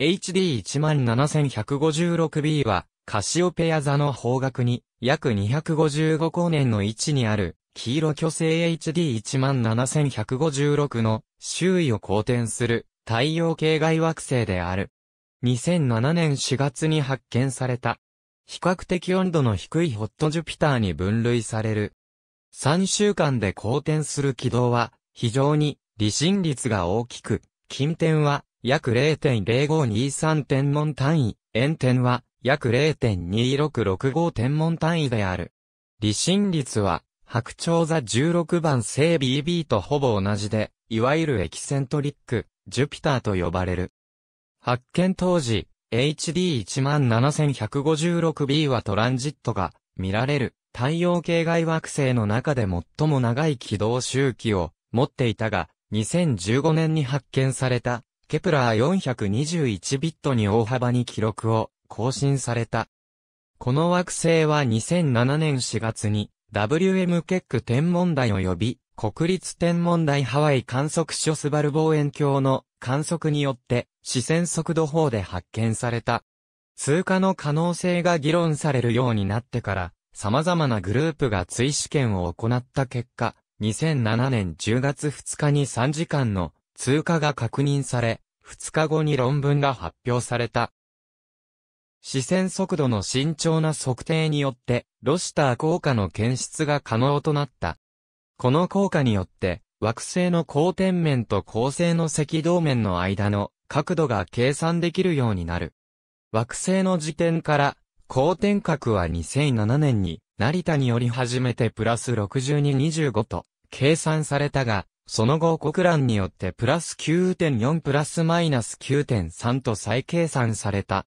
HD17156B は、カシオペア座の方角に、約255光年の位置にある、黄色巨星 HD17156 の周囲を公転する太陽系外惑星である。2007年4月に発見された。比較的温度の低いホットジュピターに分類される。3週間で公転する軌道は非常に離心率が大きく、近点は約0.0523天文単位、円点は約0.2665天文単位である。離心率は、白鳥座16番星 BB とほぼ同じで、いわゆるエキセントリック、ジュピターと呼ばれる。発見当時、HD17156b はトランジットが見られる太陽系外惑星の中で最も長い軌道周期を持っていたが、2015年に発見されたケプラー421ビットに大幅に記録を更新された。この惑星は2007年4月に WM ケック天文台及び国立天文台ハワイ観測所スバル望遠鏡の観測によって視線速度法で発見された。通過の可能性が議論されるようになってから様々なグループが追試験を行った結果、2007年10月2日に3時間の通過が確認され、2日後に論文が発表された。視線速度の慎重な測定によって、ロシター効果の検出が可能となった。この効果によって、惑星の光点面と恒星の赤道面の間の角度が計算できるようになる。惑星の時点から、光点角は2007年に、成田により初めてプラス6225と計算されたが、その後国欄によってプラス9.4プラスマイナス9.3と再計算された。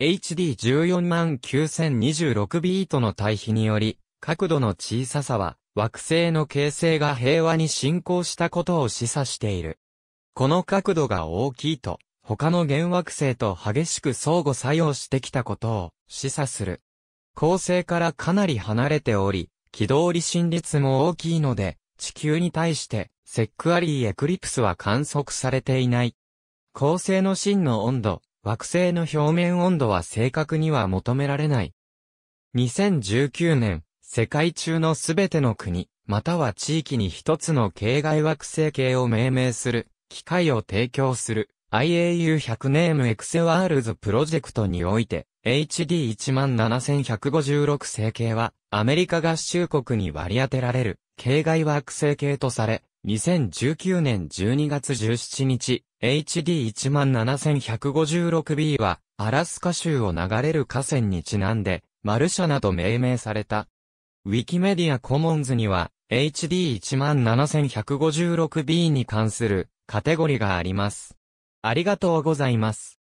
HD149,026 ビートの対比により、角度の小ささは惑星の形成が平和に進行したことを示唆している。この角度が大きいと、他の原惑星と激しく相互作用してきたことを示唆する。恒星からかなり離れており、軌道離心率も大きいので、地球に対してセックアリーエクリプスは観測されていない。恒星の真の温度、惑星の表面温度は正確には求められない。2019年、世界中のすべての国、または地域に一つの境外惑星系を命名する、機械を提供する、IAU100 ネームエクセワールズプロジェクトにおいて、HD17156 星系は、アメリカ合衆国に割り当てられる、境外惑星系とされ、2019年12月17日、HD17156B は、アラスカ州を流れる河川にちなんで、マルシャなど命名された。ウィキメディアコモンズには、HD17156B に関するカテゴリがあります。ありがとうございます。